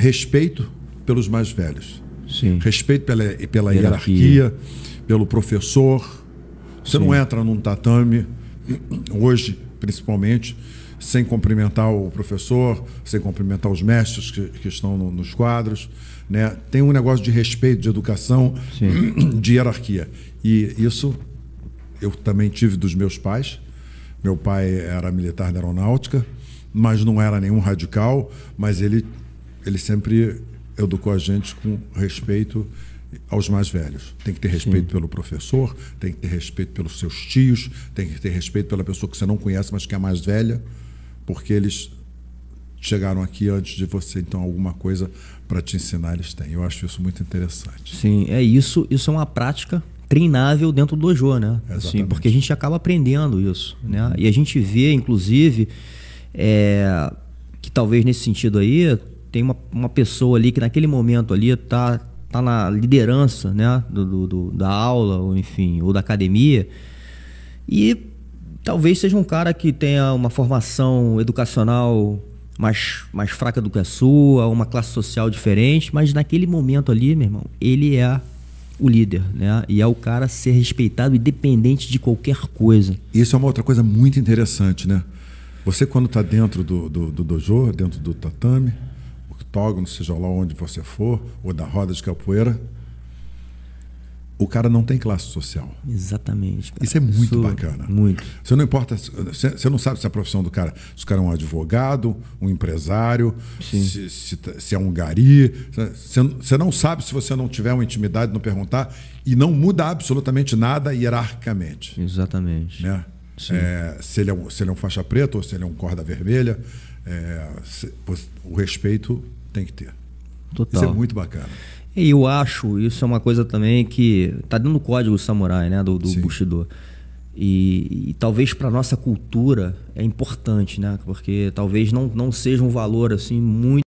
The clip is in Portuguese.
respeito pelos mais velhos. Sim. Respeito pela, pela hierarquia. hierarquia pelo professor. Você Sim. não entra num tatame, hoje principalmente, sem cumprimentar o professor, sem cumprimentar os mestres que, que estão no, nos quadros. Né? Tem um negócio de respeito, de educação, Sim. de hierarquia. E isso eu também tive dos meus pais. Meu pai era militar da aeronáutica, mas não era nenhum radical, mas ele ele sempre educou a gente com respeito aos mais velhos. Tem que ter respeito Sim. pelo professor, tem que ter respeito pelos seus tios, tem que ter respeito pela pessoa que você não conhece, mas que é mais velha, porque eles chegaram aqui antes de você, então alguma coisa para te ensinar eles têm. Eu acho isso muito interessante. Sim, é isso, isso é uma prática treinável dentro do dojo, né? Assim, Exatamente. porque a gente acaba aprendendo isso, né? E a gente vê, inclusive, é, que talvez nesse sentido aí tem uma, uma pessoa ali que naquele momento ali está tá na liderança né, do, do, da aula, ou enfim, ou da academia, e talvez seja um cara que tenha uma formação educacional mais, mais fraca do que a sua, uma classe social diferente, mas naquele momento ali, meu irmão, ele é o líder, né? E é o cara ser respeitado independente de qualquer coisa. Isso é uma outra coisa muito interessante, né? Você quando está dentro do, do, do dojo, dentro do tatame, octógono, seja lá onde você for, ou da roda de capoeira, o cara não tem classe social. Exatamente. Cara. Isso é muito Isso, bacana. Muito. Você não importa, você não sabe se a profissão do cara, se o cara é um advogado, um empresário, se, se, tá, se, é um gari. Você, não sabe se você não tiver uma intimidade, não perguntar, e não muda absolutamente nada hierarquicamente. Exatamente. Né? É, se, ele é um, se ele é um faixa preta ou se ele é um corda vermelha, é, se, o respeito tem que ter. Total. Isso é muito bacana. E eu acho, isso é uma coisa também que tá dentro do código samurai, né, do, do Bushido. E, e talvez para nossa cultura é importante, né? Porque talvez não, não seja um valor assim muito